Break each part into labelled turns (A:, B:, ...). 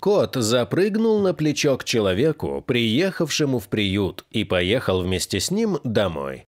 A: Кот запрыгнул на плечо к человеку, приехавшему в приют, и поехал вместе с ним домой.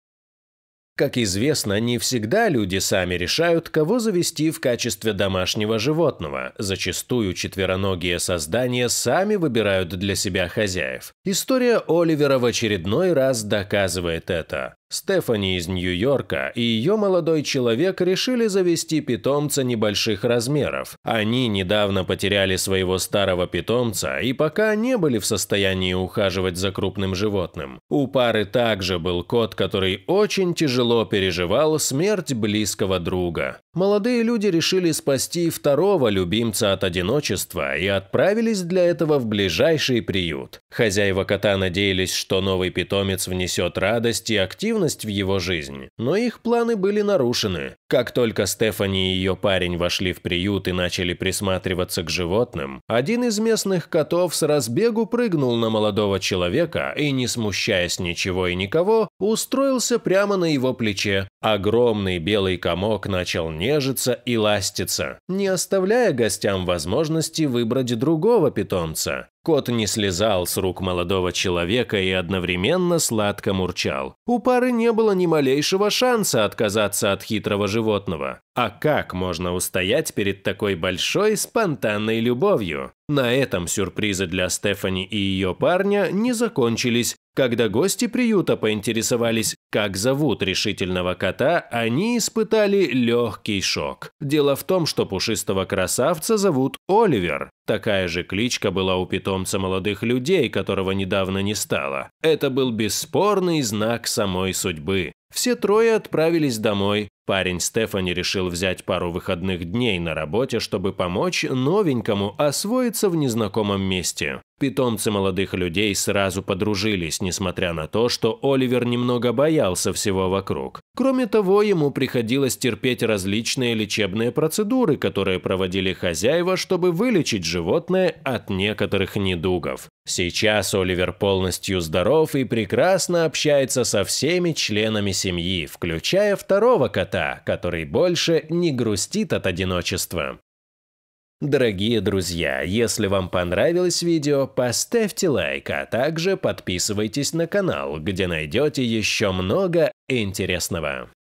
A: Как известно, не всегда люди сами решают, кого завести в качестве домашнего животного. Зачастую четвероногие создания сами выбирают для себя хозяев. История Оливера в очередной раз доказывает это. Стефани из Нью-Йорка и ее молодой человек решили завести питомца небольших размеров. Они недавно потеряли своего старого питомца и пока не были в состоянии ухаживать за крупным животным. У пары также был кот, который очень тяжело переживал смерть близкого друга. Молодые люди решили спасти второго любимца от одиночества и отправились для этого в ближайший приют. Хозяева кота надеялись, что новый питомец внесет радость и активность активность в его жизнь, но их планы были нарушены. Как только Стефани и ее парень вошли в приют и начали присматриваться к животным, один из местных котов с разбегу прыгнул на молодого человека и, не смущаясь ничего и никого, устроился прямо на его плече. Огромный белый комок начал нежиться и ластиться, не оставляя гостям возможности выбрать другого питомца. Кот не слезал с рук молодого человека и одновременно сладко мурчал. У пары не было ни малейшего шанса отказаться от хитрого животного животного. А как можно устоять перед такой большой спонтанной любовью? На этом сюрпризы для Стефани и ее парня не закончились. Когда гости приюта поинтересовались, как зовут решительного кота, они испытали легкий шок. Дело в том, что пушистого красавца зовут Оливер. Такая же кличка была у питомца молодых людей, которого недавно не стало. Это был бесспорный знак самой судьбы. Все трое отправились домой, Парень Стефани решил взять пару выходных дней на работе, чтобы помочь новенькому освоиться в незнакомом месте. Питомцы молодых людей сразу подружились, несмотря на то, что Оливер немного боялся всего вокруг. Кроме того, ему приходилось терпеть различные лечебные процедуры, которые проводили хозяева, чтобы вылечить животное от некоторых недугов. Сейчас Оливер полностью здоров и прекрасно общается со всеми членами семьи, включая второго кота, кота, который больше не грустит от одиночества. Дорогие друзья, если вам понравилось видео, поставьте лайк, а также подписывайтесь на канал, где найдете еще много интересного.